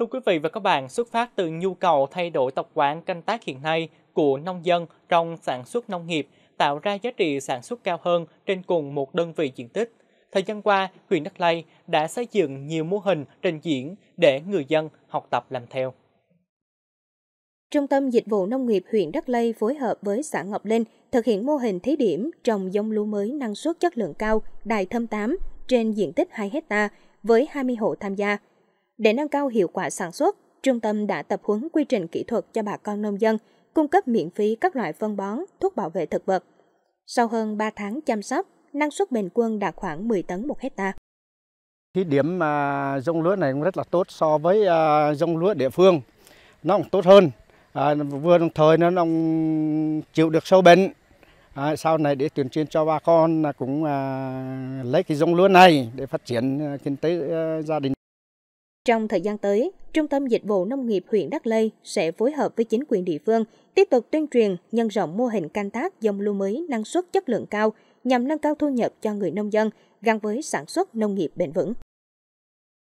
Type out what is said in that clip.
Thưa quý vị và các bạn, xuất phát từ nhu cầu thay đổi tập quán canh tác hiện nay của nông dân trong sản xuất nông nghiệp, tạo ra giá trị sản xuất cao hơn trên cùng một đơn vị diện tích. Thời gian qua, huyện Đắk Lây đã xây dựng nhiều mô hình trình diễn để người dân học tập làm theo. Trung tâm Dịch vụ Nông nghiệp huyện Đắk Lây phối hợp với xã Ngọc Linh thực hiện mô hình thí điểm trồng giống lúa mới năng suất chất lượng cao Đài Thâm 8 trên diện tích 2 hecta với 20 hộ tham gia. Để nâng cao hiệu quả sản xuất, trung tâm đã tập huấn quy trình kỹ thuật cho bà con nông dân, cung cấp miễn phí các loại phân bón, thuốc bảo vệ thực vật. Sau hơn 3 tháng chăm sóc, năng suất bình quân đạt khoảng 10 tấn một hecta. Cái điểm mà dông lúa này cũng rất là tốt so với dông à, lúa địa phương. Nó cũng tốt hơn, à, vừa đồng thời nó cũng chịu được sâu bệnh. À, sau này để tuyển truyền cho bà con cũng à, lấy cái dông lúa này để phát triển à, kinh tế à, gia đình. Trong thời gian tới, Trung tâm Dịch vụ Nông nghiệp huyện Đắc Lây sẽ phối hợp với chính quyền địa phương tiếp tục tuyên truyền nhân rộng mô hình canh tác dòng lúa mới năng suất chất lượng cao nhằm nâng cao thu nhập cho người nông dân gắn với sản xuất nông nghiệp bền vững.